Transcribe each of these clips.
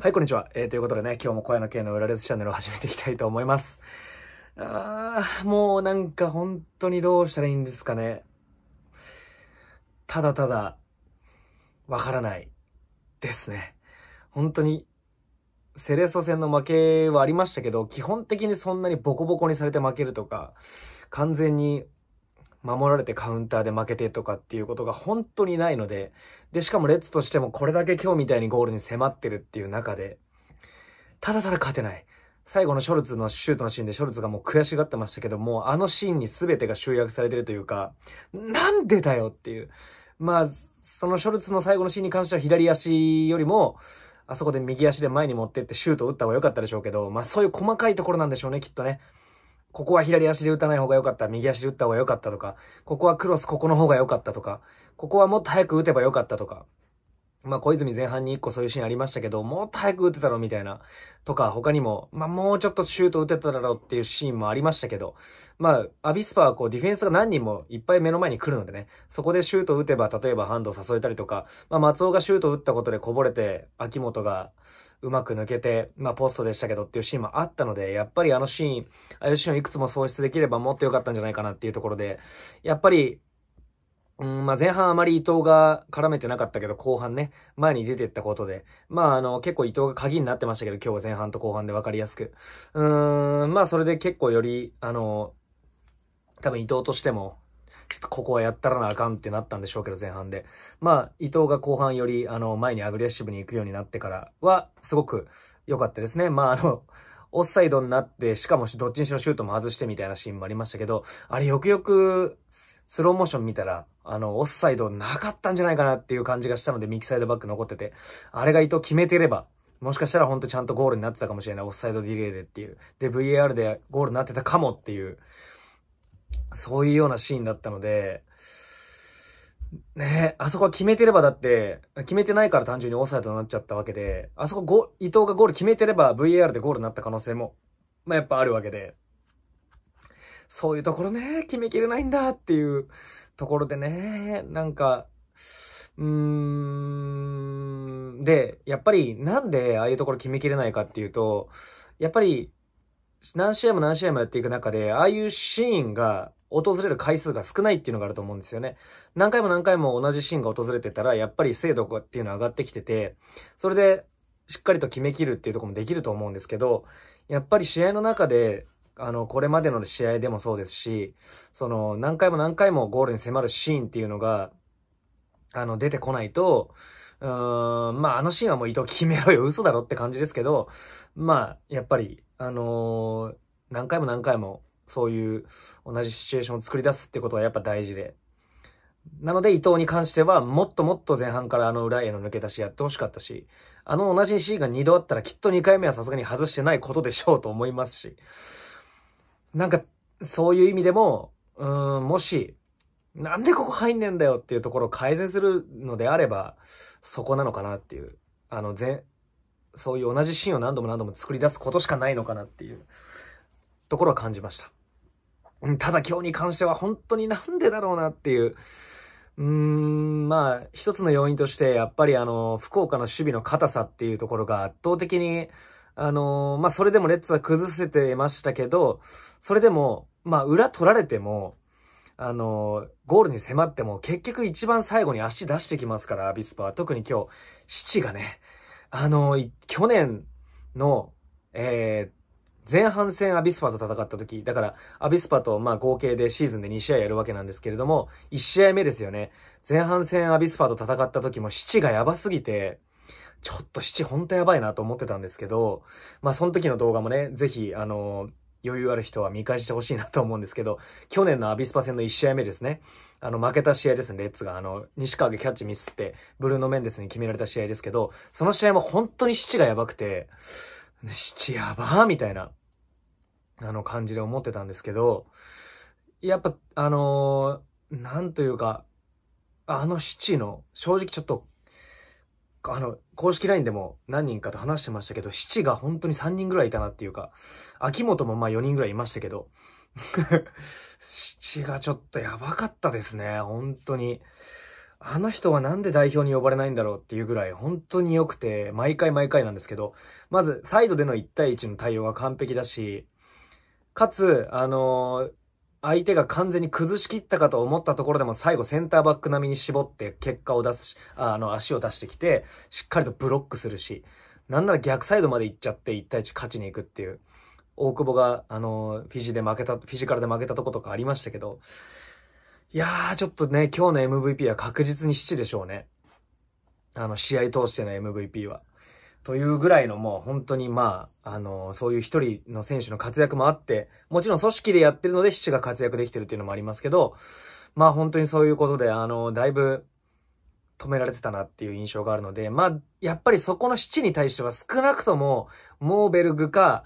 はい、こんにちは。えー、ということでね、今日も小屋の系の裏レスチャンネルを始めていきたいと思います。あー、もうなんか本当にどうしたらいいんですかね。ただただ、わからないですね。本当に、セレッソ戦の負けはありましたけど、基本的にそんなにボコボコにされて負けるとか、完全に守られてカウンターで負けてとかっていうことが本当にないので、で、しかもレッツとしてもこれだけ今日みたいにゴールに迫ってるっていう中で、ただただ勝てない。最後のショルツのシュートのシーンでショルツがもう悔しがってましたけども、あのシーンに全てが集約されてるというか、なんでだよっていう。まあ、そのショルツの最後のシーンに関しては左足よりも、あそこで右足で前に持ってってシュートを打った方が良かったでしょうけど、まあそういう細かいところなんでしょうね、きっとね。ここは左足で打たない方が良かった、右足で打った方が良かったとか、ここはクロスここの方が良かったとか、ここはもっと早く打てば良かったとか、まあ、小泉前半に1個そういうシーンありましたけど、もっと早く打てたろみたいな、とか、他にも、まあ、もうちょっとシュート打てただろうっていうシーンもありましたけど、まあ、アビスパはこう、ディフェンスが何人もいっぱい目の前に来るのでね、そこでシュート打てば、例えばハンドを誘えたりとか、まあ、松尾がシュート打ったことでこぼれて、秋元が、うまく抜けて、まあ、ポストでしたけどっていうシーンもあったので、やっぱりあのシーン、ああいうシーンをいくつも創出できればもっと良かったんじゃないかなっていうところで、やっぱり、うんまあ、前半あまり伊藤が絡めてなかったけど、後半ね、前に出てったことで、まあ、あの、結構伊藤が鍵になってましたけど、今日は前半と後半で分かりやすく。うーん、まあ、それで結構より、あの、多分伊藤としても、ちょっとここはやったらなあかんってなったんでしょうけど、前半で。まあ、伊藤が後半より、あの、前にアグレッシブに行くようになってからは、すごく良かったですね。まあ、あの、オフサイドになって、しかもどっちにしろシュートも外してみたいなシーンもありましたけど、あれよくよく、スローモーション見たら、あの、オフサイドなかったんじゃないかなっていう感じがしたので、ミキサイドバック残ってて、あれが伊藤決めてれば、もしかしたらほんとちゃんとゴールになってたかもしれない。オフサイドディレイでっていう。で、VAR でゴールになってたかもっていうそういうようなシーンだったので、ねえ、あそこは決めてればだって、決めてないから単純にオーサイドになっちゃったわけで、あそこご、伊藤がゴール決めてれば VAR でゴールになった可能性も、まあ、やっぱあるわけで、そういうところね、決めきれないんだっていうところでね、なんか、うーん、で、やっぱりなんでああいうところ決めきれないかっていうと、やっぱり何試合も何試合もやっていく中で、ああいうシーンが訪れる回数が少ないっていうのがあると思うんですよね。何回も何回も同じシーンが訪れてたら、やっぱり精度っていうのは上がってきてて、それでしっかりと決めきるっていうとこもできると思うんですけど、やっぱり試合の中で、あの、これまでの試合でもそうですし、その、何回も何回もゴールに迫るシーンっていうのが、あの、出てこないと、うーん、まあ、あのシーンはもう伊藤決めろよ、嘘だろって感じですけど、まあ、やっぱり、あのー、何回も何回も、そういう同じシチュエーションを作り出すってことはやっぱ大事で。なので、伊藤に関しては、もっともっと前半からあの裏への抜け出しやってほしかったし、あの同じシーンが2度あったらきっと2回目はさすがに外してないことでしょうと思いますし、なんか、そういう意味でも、うーん、もし、なんでここ入んねんだよっていうところを改善するのであれば、そこなのかなっていう。あの、ぜ、そういう同じシーンを何度も何度も作り出すことしかないのかなっていうところは感じました。ただ今日に関しては本当になんでだろうなっていう。うーん、まあ、一つの要因として、やっぱりあの、福岡の守備の硬さっていうところが圧倒的に、あの、まあ、それでもレッツは崩せてましたけど、それでも、まあ、裏取られても、あの、ゴールに迫っても、結局一番最後に足出してきますから、アビスパは。特に今日、七がね、あの、去年の、えー、前半戦アビスパと戦った時、だから、アビスパと、まあ、合計でシーズンで2試合やるわけなんですけれども、1試合目ですよね。前半戦アビスパと戦った時も、7がやばすぎて、ちょっと7ほんとやばいなと思ってたんですけど、まあ、その時の動画もね、ぜひ、あの、余裕ある人は見返してほしいなと思うんですけど、去年のアビスパ戦の1試合目ですね。あの、負けた試合ですね、レッツが。あの、西川がキャッチミスって、ブルーノ・メンデスに決められた試合ですけど、その試合も本当に七がやばくて、七やばーみたいな、あの感じで思ってたんですけど、やっぱ、あのー、なんというか、あの七の、正直ちょっと、あの、公式 LINE でも何人かと話してましたけど、七が本当に3人ぐらいいたなっていうか、秋元もまあ4人ぐらいいましたけど、七がちょっとやばかったですね、本当に。あの人はなんで代表に呼ばれないんだろうっていうぐらい本当に良くて、毎回毎回なんですけど、まずサイドでの1対1の対応は完璧だし、かつ、あのー、相手が完全に崩しきったかと思ったところでも最後センターバック並みに絞って結果を出すし、あの足を出してきて、しっかりとブロックするし、なんなら逆サイドまで行っちゃって1対1勝ちに行くっていう。大久保が、あの、フィジで負けた、フィジカルで負けたとことかありましたけど、いやー、ちょっとね、今日の MVP は確実に7でしょうね。あの、試合通しての MVP は。というぐらいのもう本当にまあ、あのそういう一人の選手の活躍もあって、もちろん組織でやってるので7が活躍できてるっていうのもありますけど、まあ本当にそういうことで、あのだいぶ止められてたなっていう印象があるので、まあ、やっぱりそこの7に対しては少なくとも、モーベルグか、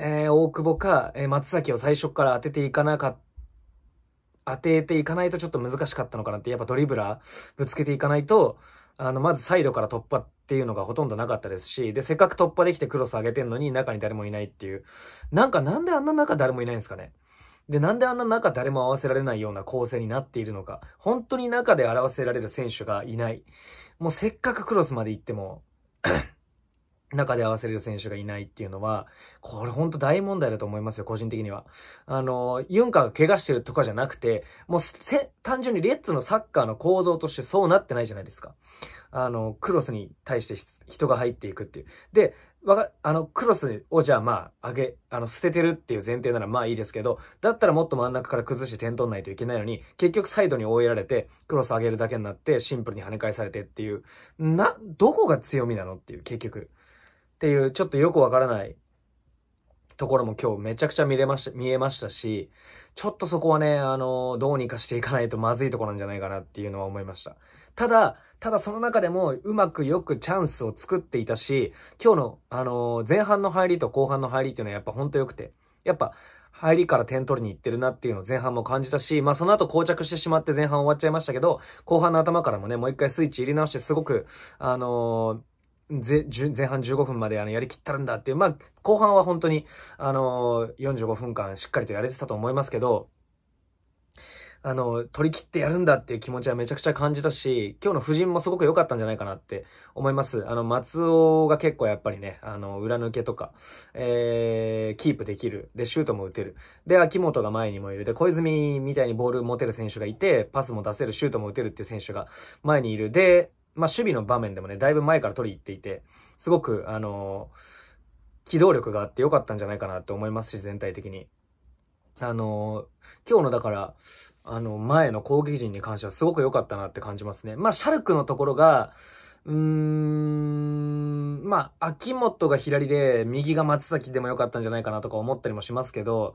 えー、大久保か、えー、松崎を最初から当てていかなかった。当てていかないとちょっと難しかったのかなって、やっぱドリブラーぶつけていかないと、あの、まずサイドから突破っていうのがほとんどなかったですし、で、せっかく突破できてクロス上げてんのに中に誰もいないっていう。なんかなんであんな中誰もいないんですかね。で、なんであんな中誰も合わせられないような構成になっているのか。本当に中で表せられる選手がいない。もうせっかくクロスまで行っても中で合わせれる選手がいないっていうのは、これほんと大問題だと思いますよ、個人的には。あの、ユンカーが怪我してるとかじゃなくて、もう単純にレッツのサッカーの構造としてそうなってないじゃないですか。あの、クロスに対して人が入っていくっていう。で、わが、あの、クロスをじゃあまあ、上げ、あの、捨ててるっていう前提ならまあいいですけど、だったらもっと真ん中から崩して点取んないといけないのに、結局サイドに追いやられて、クロス上げるだけになって、シンプルに跳ね返されてっていう、な、どこが強みなのっていう、結局。っていう、ちょっとよくわからないところも今日めちゃくちゃ見れました、見えましたし、ちょっとそこはね、あの、どうにかしていかないとまずいとこなんじゃないかなっていうのは思いました。ただ、ただその中でもうまくよくチャンスを作っていたし、今日の、あの、前半の入りと後半の入りっていうのはやっぱほんと良くて、やっぱ、入りから点取りに行ってるなっていうのを前半も感じたし、まあその後膠着してしまって前半終わっちゃいましたけど、後半の頭からもね、もう一回スイッチ入れ直してすごく、あの前半15分まであのやりきったんだっていう、まあ、後半は本当に、あのー、45分間しっかりとやれてたと思いますけど、あの、取り切ってやるんだっていう気持ちはめちゃくちゃ感じたし、今日の夫人もすごく良かったんじゃないかなって思います。あの、松尾が結構やっぱりね、あの、裏抜けとか、えー、キープできる。で、シュートも打てる。で、秋元が前にもいる。で、小泉みたいにボール持てる選手がいて、パスも出せる、シュートも打てるっていう選手が前にいる。で、まあ、守備の場面でもね、だいぶ前から取り行っていて、すごく、あのー、機動力があって良かったんじゃないかなと思いますし、全体的に。あのー、今日のだから、あの、前の攻撃陣に関してはすごく良かったなって感じますね。まあ、シャルクのところが、うーん、まあ、秋元が左で、右が松崎でも良かったんじゃないかなとか思ったりもしますけど、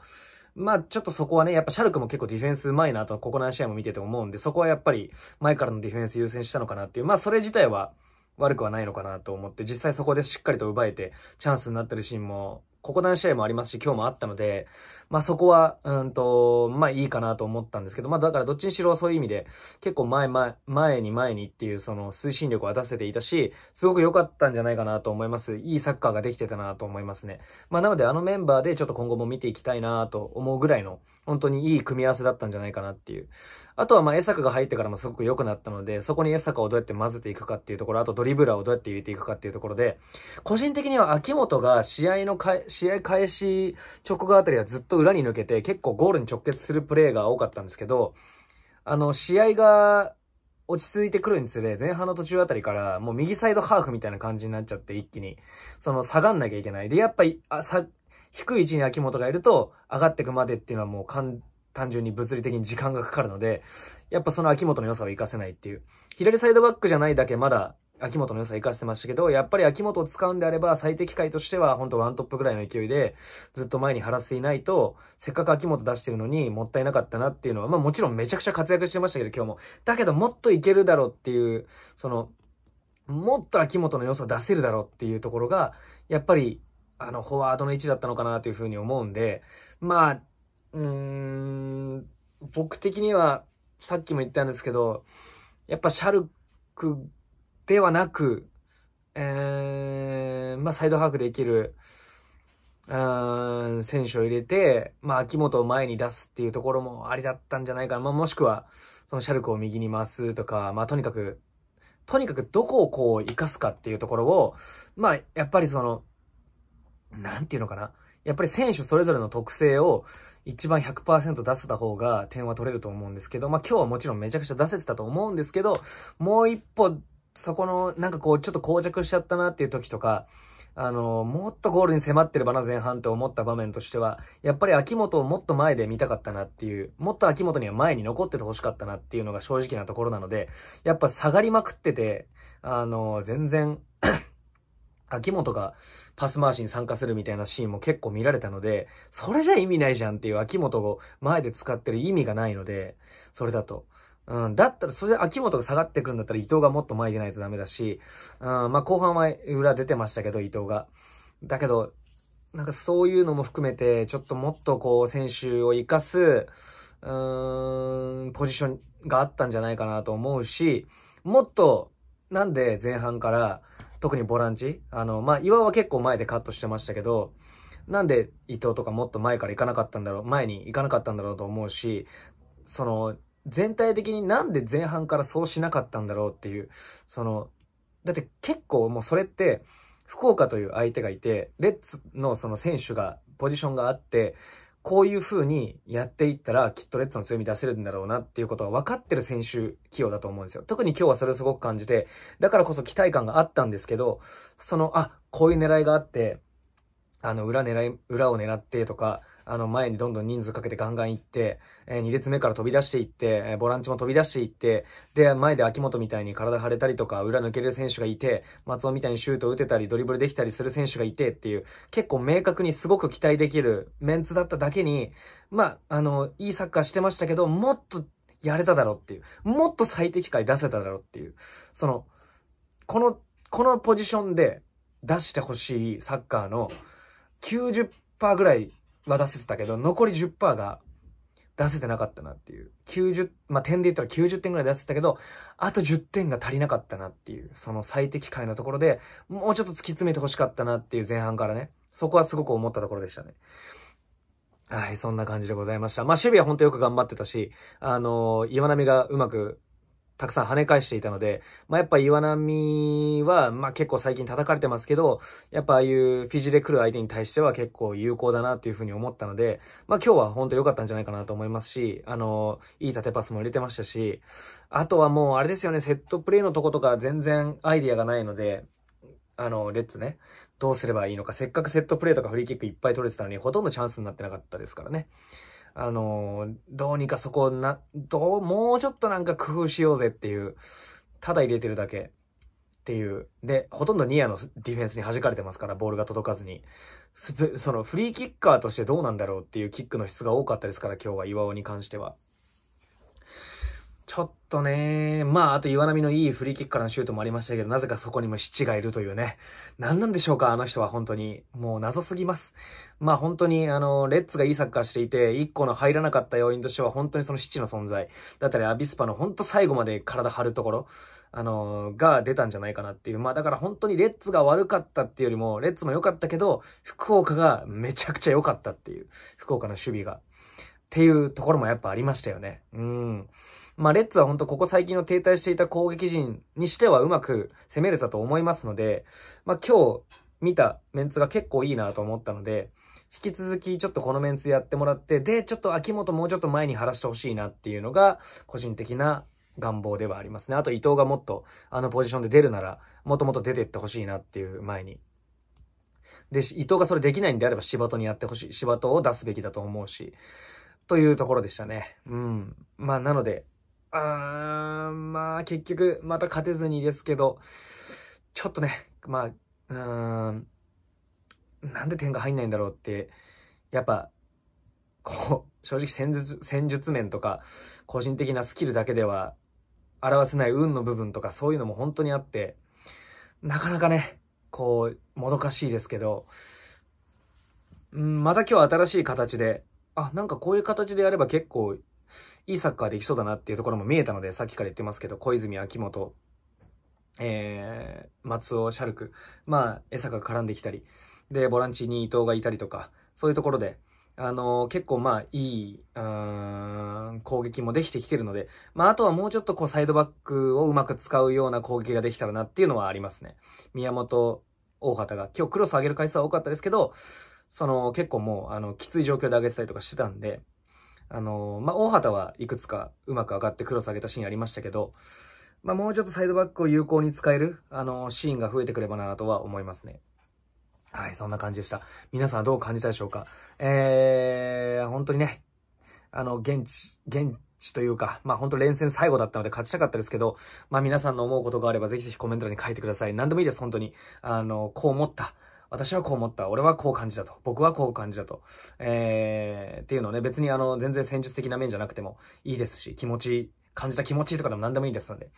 まあちょっとそこはね、やっぱシャルクも結構ディフェンスうまいなとここ何試合も見てて思うんで、そこはやっぱり前からのディフェンス優先したのかなっていう、まあそれ自体は悪くはないのかなと思って、実際そこでしっかりと奪えて、チャンスになってるシーンもここ何試合もありますし、今日もあったので、まあそこは、うんと、まあいいかなと思ったんですけど、まあだからどっちにしろそういう意味で、結構前前、前に前にっていうその推進力は出せていたし、すごく良かったんじゃないかなと思います。いいサッカーができてたなと思いますね。まあなのであのメンバーでちょっと今後も見ていきたいなと思うぐらいの、本当にいい組み合わせだったんじゃないかなっていう。あとはまエサクが入ってからもすごく良くなったので、そこにエサクをどうやって混ぜていくかっていうところ、あとドリブラーをどうやって入れていくかっていうところで、個人的には秋元が試合の試合開始直後あたりはずっと裏に抜けて、結構ゴールに直結するプレーが多かったんですけど、あの、試合が落ち着いてくるにつれ、前半の途中あたりから、もう右サイドハーフみたいな感じになっちゃって、一気に。その、下がんなきゃいけない。で、やっぱり、あ、さ、低い位置に秋元がいると、上がっていくまでっていうのはもう単純に物理的に時間がかかるので、やっぱその秋元の良さを活かせないっていう。左サイドバックじゃないだけまだ秋元の良さ活かしてましたけど、やっぱり秋元を使うんであれば最適解としては本当ワントップぐらいの勢いでずっと前に張らせていないと、せっかく秋元出してるのにもったいなかったなっていうのは、まあもちろんめちゃくちゃ活躍してましたけど今日も。だけどもっといけるだろうっていう、その、もっと秋元の良さ出せるだろうっていうところが、やっぱりあの、フォワードの位置だったのかなというふうに思うんで、まあ、うーん、僕的には、さっきも言ったんですけど、やっぱシャルクではなく、えー、まあ、サイドハーフできる、うん、選手を入れて、まあ、秋元を前に出すっていうところもありだったんじゃないかな。まあ、もしくは、そのシャルクを右に回すとか、まあ、とにかく、とにかくどこをこう、生かすかっていうところを、まあ、やっぱりその、なんていうのかな。やっぱり選手それぞれの特性を一番100%出せた方が点は取れると思うんですけど、まあ今日はもちろんめちゃくちゃ出せてたと思うんですけど、もう一歩、そこの、なんかこう、ちょっと膠着しちゃったなっていう時とか、あの、もっとゴールに迫ってればな、前半って思った場面としては、やっぱり秋元をもっと前で見たかったなっていう、もっと秋元には前に残ってて欲しかったなっていうのが正直なところなので、やっぱ下がりまくってて、あの、全然秋元がパス回しに参加するみたいなシーンも結構見られたので、それじゃ意味ないじゃんっていう秋元を前で使ってる意味がないので、それだと。うん、だったら、それで秋元が下がってくるんだったら伊藤がもっと前でないとダメだし、うん、まあ後半は裏出てましたけど、伊藤が。だけど、なんかそういうのも含めて、ちょっともっとこう、選手を活かす、うーん、ポジションがあったんじゃないかなと思うし、もっと、なんで前半から、特にボランチ。あの、まあ、岩は結構前でカットしてましたけど、なんで伊藤とかもっと前から行かなかったんだろう、前に行かなかったんだろうと思うし、その、全体的になんで前半からそうしなかったんだろうっていう、その、だって結構もうそれって、福岡という相手がいて、レッツのその選手が、ポジションがあって、こういう風にやっていったら、きっとレッツの強み出せるんだろうなっていうことは分かってる選手起用だと思うんですよ。特に今日はそれをすごく感じて、だからこそ期待感があったんですけど、その、あ、こういう狙いがあって、あの、裏狙い、裏を狙ってとか、あの、前にどんどん人数かけてガンガン行って、えー、2列目から飛び出していって、えー、ボランチも飛び出していって、で、前で秋元みたいに体腫れたりとか、裏抜ける選手がいて、松尾みたいにシュート打てたり、ドリブルできたりする選手がいてっていう、結構明確にすごく期待できるメンツだっただけに、まあ、あの、いいサッカーしてましたけど、もっとやれただろうっていう、もっと最適解出せただろうっていう、その、この、このポジションで出してほしいサッカーの90%ぐらいは出せてたけど、残り10%が出せてなかったなっていう。90、まあ、点で言ったら90点ぐらい出せてたけど、あと10点が足りなかったなっていう、その最適解のところで、もうちょっと突き詰めてほしかったなっていう前半からね、そこはすごく思ったところでしたね。はい、そんな感じでございました。まあ、守備は本当によく頑張ってたし、あのー、岩波がうまくたくさん跳ね返していたので、まあ、やっぱ岩波は、まあ、結構最近叩かれてますけど、やっぱああいうフィジで来る相手に対しては結構有効だなっていうふうに思ったので、まあ、今日は本当良かったんじゃないかなと思いますし、あの、いい縦パスも入れてましたし、あとはもうあれですよね、セットプレイのとことか全然アイディアがないので、あの、レッツね、どうすればいいのか、せっかくセットプレイとかフリーキックいっぱい取れてたのに、ほとんどチャンスになってなかったですからね。あのー、どうにかそこな、どう、もうちょっとなんか工夫しようぜっていう、ただ入れてるだけっていう。で、ほとんどニアのディフェンスに弾かれてますから、ボールが届かずに。そのフリーキッカーとしてどうなんだろうっていうキックの質が多かったですから、今日は岩尾に関しては。ちょっとね、まあ、あと岩波のいいフリーキックからのシュートもありましたけど、なぜかそこにも七がいるというね。何なんでしょうか、あの人は本当に。もう謎すぎます。まあ本当に、あの、レッツがいいサッカーしていて、一個の入らなかった要因としては本当にその七の存在。だったり、アビスパの本当最後まで体張るところ、あの、が出たんじゃないかなっていう。まあだから本当にレッツが悪かったっていうよりも、レッツも良かったけど、福岡がめちゃくちゃ良かったっていう。福岡の守備が。っていうところもやっぱありましたよね。うん。まあ、レッツは本当ここ最近の停滞していた攻撃陣にしてはうまく攻めれたと思いますので、まあ、今日見たメンツが結構いいなと思ったので、引き続きちょっとこのメンツやってもらって、で、ちょっと秋元もうちょっと前に晴らしてほしいなっていうのが、個人的な願望ではありますね。あと伊藤がもっとあのポジションで出るなら、もともと出てってほしいなっていう前に。で、伊藤がそれできないんであれば柴戸にやってほしい。柴戸を出すべきだと思うし。というところでしたね。うん。まあ、なので、あー、まあ、結局、また勝てずにですけど、ちょっとね、まあ、うーん、なんで点が入んないんだろうって、やっぱ、こう、正直戦術、戦術面とか、個人的なスキルだけでは、表せない運の部分とか、そういうのも本当にあって、なかなかね、こう、もどかしいですけど、うん、また今日新しい形で、あ、なんかこういう形でやれば結構いいサッカーできそうだなっていうところも見えたので、さっきから言ってますけど、小泉、秋元、えー、松尾、シャルク、まあ、江坂が絡んできたり、で、ボランチに伊藤がいたりとか、そういうところで、あのー、結構まあ、いい、うん、攻撃もできてきてるので、まあ、あとはもうちょっとこう、サイドバックをうまく使うような攻撃ができたらなっていうのはありますね。宮本、大畑が、今日クロス上げる回数は多かったですけど、その、結構もう、あの、きつい状況で上げてたりとかしてたんで、あのー、まあ、大畑はいくつかうまく上がってクロス上げたシーンありましたけど、まあ、もうちょっとサイドバックを有効に使える、あのー、シーンが増えてくればなとは思いますね。はい、そんな感じでした。皆さんどう感じたでしょうかえー、本当にね、あの、現地、現地というか、まあ本当連戦最後だったので勝ちたかったですけど、まあ皆さんの思うことがあればぜひぜひコメント欄に書いてください。何でもいいです、本当に。あの、こう思った。私はこう思った、俺はこう感じたと、僕はこう感じたと、えー、っていうのをね、別にあの、全然戦術的な面じゃなくてもいいですし、気持ち、感じた気持ちとかでも何でもいいですので、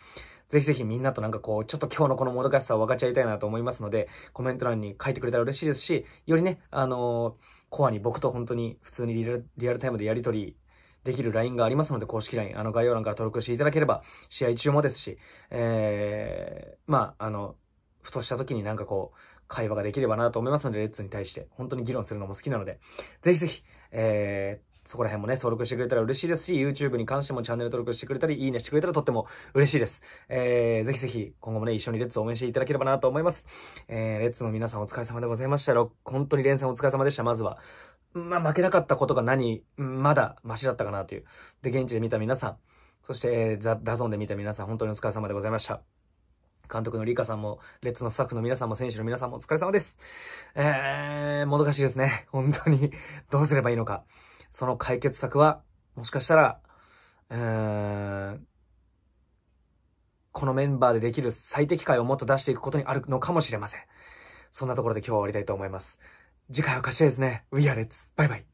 ぜひぜひみんなとなんかこう、ちょっと今日のこのもどかしさを分かち合いたいなと思いますので、コメント欄に書いてくれたら嬉しいですし、よりね、あのー、コアに僕と本当に普通にリアリアルタイムでやりとりできる LINE がありますので、公式 LINE、あの概要欄から登録していただければ、試合中もですし、えー、まあ、あの、ふとした時になんかこう、会話ができればなと思いますので、レッツに対して本当に議論するのも好きなので、ぜひぜひ、えー、そこら辺もね、登録してくれたら嬉しいですし、YouTube に関してもチャンネル登録してくれたり、いいねしてくれたらとっても嬉しいです。えー、ぜひぜひ、今後もね、一緒にレッツを応援していただければなと思います。えー、レッツの皆さんお疲れ様でございました。本当に連戦お疲れ様でした。まずは、まあ、負けなかったことが何、まだマシだったかなという。で、現地で見た皆さん、そして、えー、ザ・ダゾンで見た皆さん、本当にお疲れ様でございました。監督のリカさんも、レッツのスタッフの皆さんも、選手の皆さんもお疲れ様です。えー、もどかしいですね。本当に どうすればいいのか。その解決策は、もしかしたら、えー、このメンバーでできる最適解をもっと出していくことにあるのかもしれません。そんなところで今日は終わりたいと思います。次回は貸したいですね。We are Let's! バイバイ。